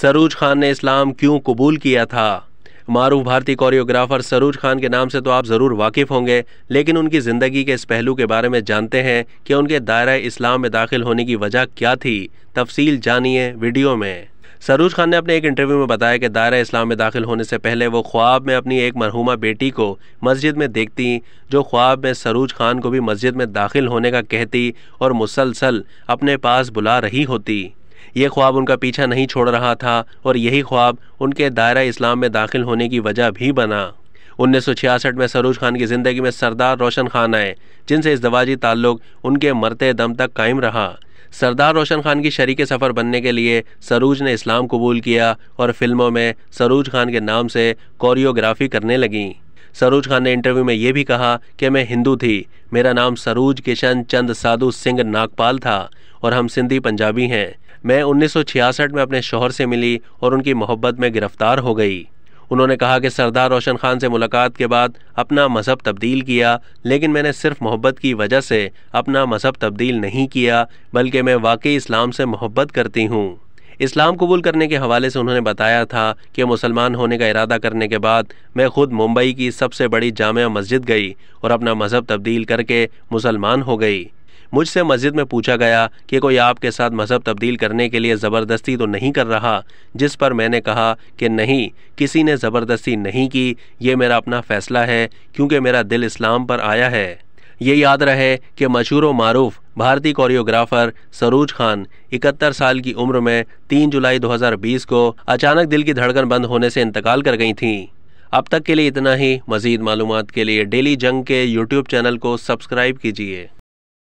सरूज खान ने इस्लाम क्यों कबूल किया था मारूफ भारतीय कोरियोग्राफर सरूज खान के नाम से तो आप ज़रूर वाकिफ़ होंगे लेकिन उनकी ज़िंदगी के इस पहलू के बारे में जानते हैं कि उनके दायरा इस्लाम में दाखिल होने की वजह क्या थी तफसील जानिए वीडियो में सरूज खान ने अपने एक इंटरव्यू में बताया कि दायरा इस्लाम में दाखिल होने से पहले वो ख्वाब में अपनी एक मरहुमा बेटी को मस्जिद में देखती जो ख्वाब में सरूज खान को भी मस्जिद में दाखिल होने का कहती और मुसलसल अपने पास बुला रही होती ये ख्वाब उनका पीछा नहीं छोड़ रहा था और यही ख्वाब उनके दायरा इस्लाम में दाखिल होने की वजह भी बना छियासठ में सरोज खान की ज़िंदगी में सरदार रोशन खान आए जिनसे इस दवाजी ताल्लुक उनके मरते दम तक कायम रहा सरदार रोशन खान की शरीक सफ़र बनने के लिए सरूज ने इस्लाम कबूल किया और फिल्मों में सरूज खान के नाम से कोरियोग्राफी करने लगीं सरोज खान ने इंटरव्यू में यह भी कहा कि मैं हिंदू थी मेरा नाम सरोज किशन चंद साधु सिंह नागपाल था और हम सिंधी पंजाबी हैं मैं 1966 में अपने शोहर से मिली और उनकी मोहब्बत में गिरफ्तार हो गई उन्होंने कहा कि सरदार रोशन खान से मुलाकात के बाद अपना मज़हब तब्दील किया लेकिन मैंने सिर्फ मोहब्बत की वजह से अपना मज़हब तब्दील नहीं किया बल्कि मैं वाकई इस्लाम से मोहब्बत करती हूँ इस्लाम कबूल करने के हवाले से उन्होंने बताया था कि मुसलमान होने का इरादा करने के बाद मैं खुद मुंबई की सबसे बड़ी जाम मस्जिद गई और अपना मज़हब तब्दील करके मुसलमान हो गई मुझसे मस्जिद में पूछा गया कि कोई आपके साथ मज़हब तब्दील करने के लिए ज़बरदस्ती तो नहीं कर रहा जिस पर मैंने कहा कि नहीं किसी ने ज़बरदस्ती नहीं की ये मेरा अपना फ़ैसला है क्योंकि मेरा दिल इस्लाम पर आया है ये याद रहे कि मशहूर मारूफ भारतीय कोरियोग्राफर सरूज खान इकहत्तर साल की उम्र में 3 जुलाई 2020 को अचानक दिल की धड़कन बंद होने से इंतकाल कर गई थीं अब तक के लिए इतना ही मज़ीद मालूम के लिए डेली जंग के यूट्यूब चैनल को सब्सक्राइब कीजिए